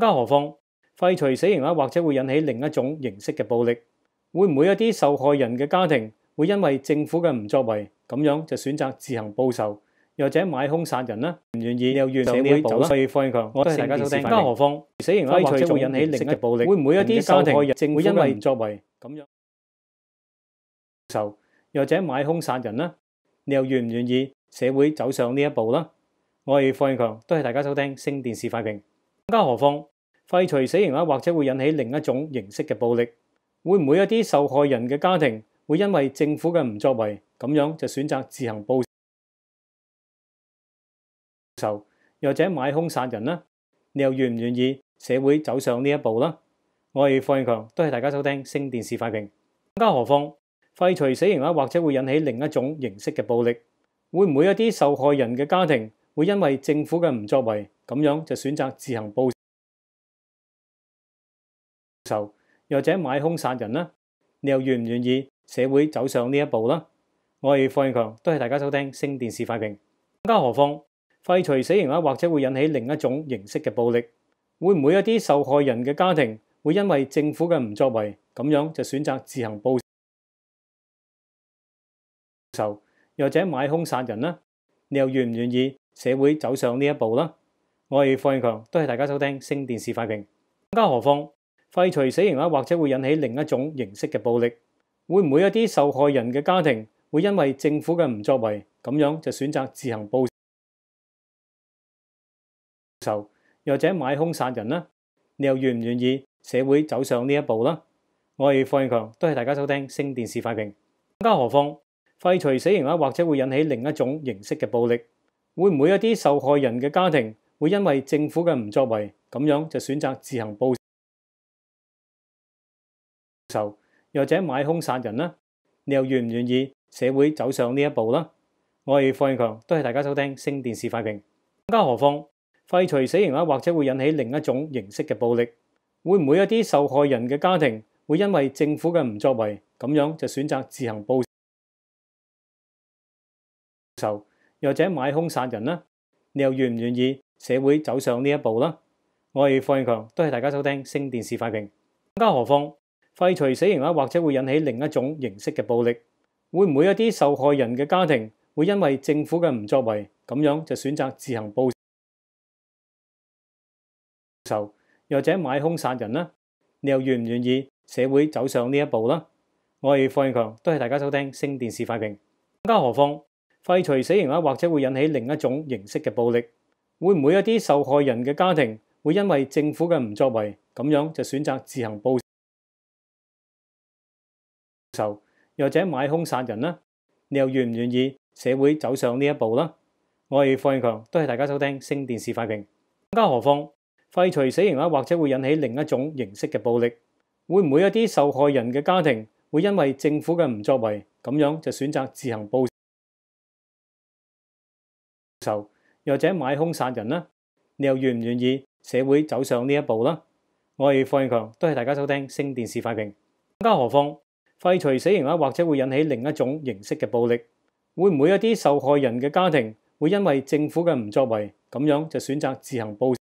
加何况废除死刑啊？或者会引起另一种形式嘅暴力，会唔会一啲受害人嘅家庭会因为政府嘅唔作为咁样就选择自行报仇，又或者买凶杀人呢？唔愿意又愿社会走呢一步啦。我系都系大家收听。加何况死刑废除，仲引起另一暴力？会唔会一啲家庭会因为唔作为咁样受，又或者买凶杀人呢？你又愿唔愿意社会走上呢一步啦？我系方建强，多系大家收听星电视快评。更加何况废除死刑啦，或者会引起另一种形式嘅暴力，会唔会一啲受害人嘅家庭会因为政府嘅唔作为咁样就选择自行报仇，又或者买凶杀人呢？你又愿唔愿意社会走上呢一步呢？我系霍永强，多谢大家收听星电视快评。更加何况废除死刑啦，或者会引起另一种形式嘅暴力，会唔会一啲受害人嘅家庭会因为政府嘅唔作为？咁樣就選擇自行報仇，又或者買凶殺人啦？你又愿唔願意社會走上呢一步啦？我係霍應強，多謝大家收聽星電視快評。更加何況廢除死刑啦，或者會引起另一種形式嘅暴力，會唔會一啲受害人嘅家庭會因為政府嘅唔作為，咁樣就選擇自行報仇，又或者買凶殺人啦？你又愿唔願意社會走上呢一步啦？我系霍建强，多谢大家收听星电视快评。更加何况，废除死刑啦，或者会引起另一种形式嘅暴力，会唔会一啲受害人嘅家庭会因为政府嘅唔作为，咁样就选择自行报仇，又或者买凶杀人呢？你又愿唔愿意社会走上呢一步呢？我系霍建强，多谢大家收听星电视快评。更加何况，废除死刑啦，或者会引起另一种形式嘅暴力，会唔会一啲受害人嘅家庭？会因为政府嘅唔作为咁样就选择自行仇，又或者买凶杀人啦？你又愿唔愿意社会走上呢一步呢？我系霍永强，多谢大家收听星电视快评。更加何況廢除死刑啦，或者會引起另一種形式嘅暴力，會唔會一啲受害人嘅家庭會因為政府嘅唔作為咁樣就選擇自行仇，又或者買兇殺人呢？你又願唔願意？社會走上呢一步啦，我係霍永强，多谢大家收聽星電視快評。更加何況廢除死刑啦，或者會引起另一種形式嘅暴力，會唔會一啲受害人嘅家庭會因為政府嘅唔作為咁樣就選擇自行報仇，或者買凶殺人呢？你又愿唔願意社會走上呢一步啦？我係霍永强，多谢大家收聽星電視快評。更加何況廢除死刑啦，或者會引起另一種形式嘅暴力。會唔會一啲受害人嘅家庭會因為政府嘅唔作為咁樣就選擇自行報仇，或者買兇殺人呢？你又愿唔願意社會走上呢一步呢？我係霍永強，多謝大家收聽星電視快評。更加何況廢除死刑啊，或者會引起另一種形式嘅暴力。會唔會一啲受害人嘅家庭會因為政府嘅唔作為咁樣就選擇自行報仇？又或者买兇杀人呢？你又愿唔愿意社会走上呢一步呢？我係霍永强，多谢大家收听星电视快評。更加何况废除死刑啦，或者会引起另一种形式嘅暴力，会唔会一啲受害人嘅家庭会因为政府嘅唔作为，咁样就选择自行报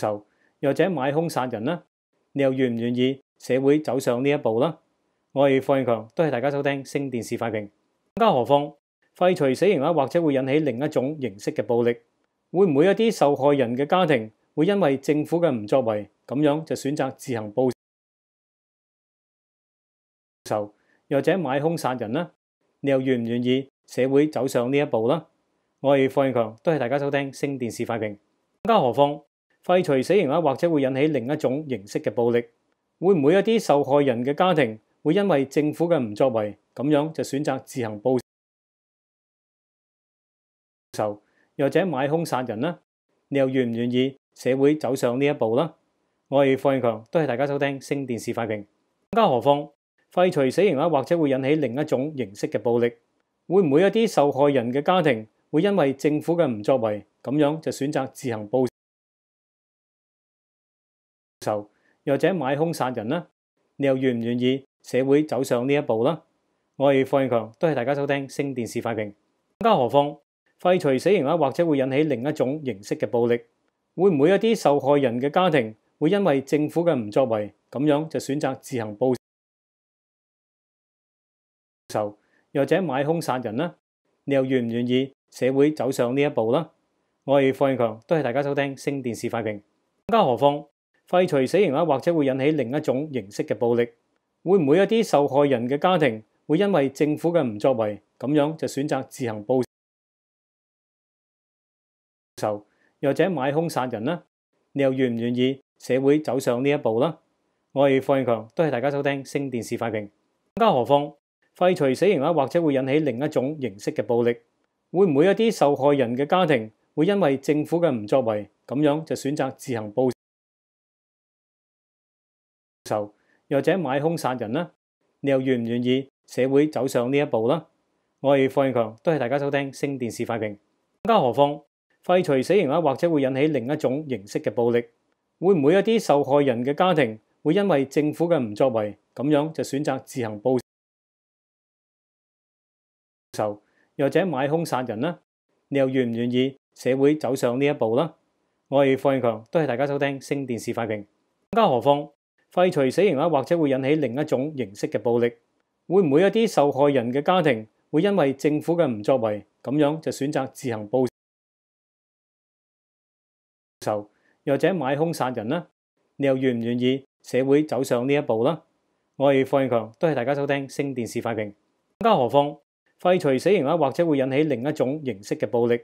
仇，又或者买兇杀人呢？你又愿唔愿意社会走上呢一步呢？我係霍永强，多谢大家收听星电视快評。更加何况。廢除死刑啦，或者會引起另一種形式嘅暴力，會唔會一啲受害人嘅家庭會因為政府嘅唔作為咁樣就選擇自行报仇，或者買凶殺人呢？你又愿唔願意社會走上呢一步呢？我係霍永强，多谢大家收聽星電視快評。加何況廢除死刑啦，或者會引起另一種形式嘅暴力，會唔會一啲受害人嘅家庭會因為政府嘅唔作為咁樣就選擇自行報？受，又或者买空杀人啦，你又愿唔愿意社会走上呢一步啦？我系霍建强，多谢大家收听星电视快评。更加何况废除死刑啦，或者会引起另一种形式嘅暴力，会唔会一啲受害人嘅家庭会因为政府嘅唔作为，咁样就选择自行报仇，又或者买空杀人呢？你又愿唔愿意社会走上呢一步啦？我系霍建强，多谢大家收听星电视快评。更加何况。廢除死刑啦，或者會引起另一種形式嘅暴力，會唔會一啲受害人嘅家庭會因為政府嘅唔作為咁樣就選擇自行报仇，或者買凶殺人呢？你又愿唔願意社會走上呢一步啦？我係霍永强，多谢大家收聽星電視快評。加何況廢除死刑啦，或者會引起另一種形式嘅暴力，會唔會一啲受害人嘅家庭會因為政府嘅唔作為咁樣就選擇自行报？又或者买空杀人啦？你又愿唔愿意社会走上呢一步啦？我系霍永强，多谢大家收听星电视快评。更加何况废除死刑啦，或者会引起另一种形式嘅暴力，会唔会一啲受害人嘅家庭会因为政府嘅唔作为，咁样就选择自行报仇，又或者买空杀人啦？你又愿唔愿意社会走上呢一步啦？我系霍永强，多谢大家收听星电视快评。更加何况。廢除死刑啦，或者會引起另一種形式嘅暴力，會唔會一啲受害人嘅家庭會因為政府嘅唔作為，咁樣就選擇自行报仇，或者買凶殺人呢？你又愿唔願意社會走上呢一步呢？我係方永強，多謝大家收聽星電視快評。更加何況廢除死刑啦，或者會引起另一種形式嘅暴力，會唔會一啲受害人嘅家庭會因為政府嘅唔作為，咁樣就選擇自行报？仇，又或者买凶杀人啦？你又愿唔愿意社会走上呢一步啦？我系霍永强，多谢大家收听星电视快评。更加何况废除死刑啦？或者会引起另一种形式嘅暴力？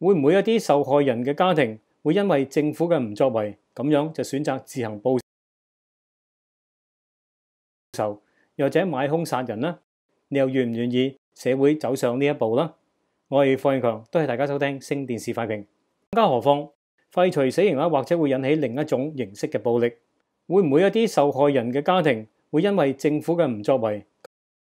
会唔会一啲受害人嘅家庭会因为政府嘅唔作为，咁样就选择自行报仇，又或者买凶杀人呢？你又愿唔愿意社会走上呢一步啦？我系霍永强，多谢大家收听星电视快评。更加何况。廢除死刑啊，或者會引起另一種形式嘅暴力，會唔會一啲受害人嘅家庭會因為政府嘅唔作為？